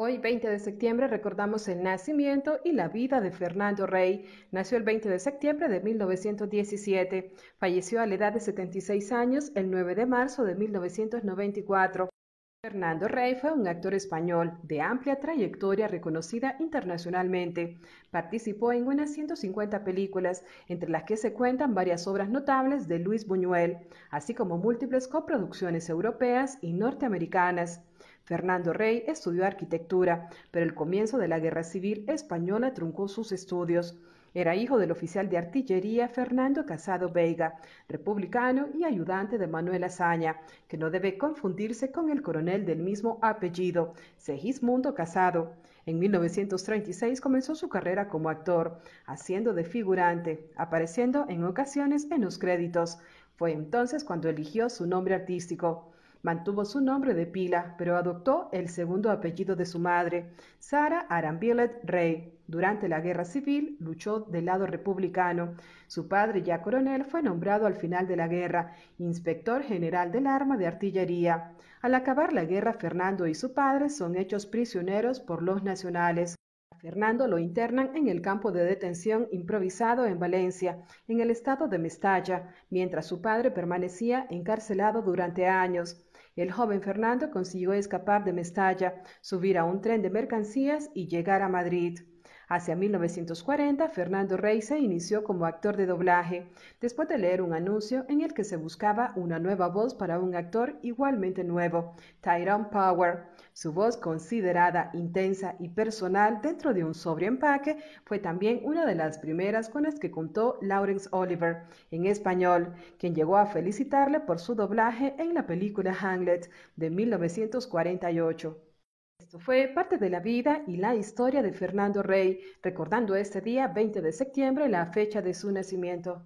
Hoy, 20 de septiembre, recordamos el nacimiento y la vida de Fernando Rey. Nació el 20 de septiembre de 1917. Falleció a la edad de 76 años el 9 de marzo de 1994. Fernando Rey fue un actor español de amplia trayectoria reconocida internacionalmente. Participó en unas 150 películas, entre las que se cuentan varias obras notables de Luis Buñuel, así como múltiples coproducciones europeas y norteamericanas. Fernando Rey estudió arquitectura, pero el comienzo de la Guerra Civil Española truncó sus estudios. Era hijo del oficial de artillería Fernando Casado Veiga, republicano y ayudante de Manuel Azaña, que no debe confundirse con el coronel del mismo apellido, Segismundo Casado. En 1936 comenzó su carrera como actor, haciendo de figurante, apareciendo en ocasiones en los créditos. Fue entonces cuando eligió su nombre artístico. Mantuvo su nombre de pila, pero adoptó el segundo apellido de su madre, Sara Arambillet Rey. Durante la Guerra Civil luchó del lado republicano. Su padre, ya coronel, fue nombrado al final de la guerra inspector general del arma de artillería. Al acabar la guerra, Fernando y su padre son hechos prisioneros por los nacionales. Fernando lo internan en el campo de detención improvisado en Valencia, en el estado de Mestalla, mientras su padre permanecía encarcelado durante años. El joven Fernando consiguió escapar de Mestalla, subir a un tren de mercancías y llegar a Madrid. Hacia 1940, Fernando Rey se inició como actor de doblaje, después de leer un anuncio en el que se buscaba una nueva voz para un actor igualmente nuevo, Tyrone Power. Su voz considerada intensa y personal dentro de un empaque fue también una de las primeras con las que contó Lawrence Oliver en español, quien llegó a felicitarle por su doblaje en la película Hamlet de 1948. Esto fue parte de la vida y la historia de Fernando Rey, recordando este día 20 de septiembre, la fecha de su nacimiento.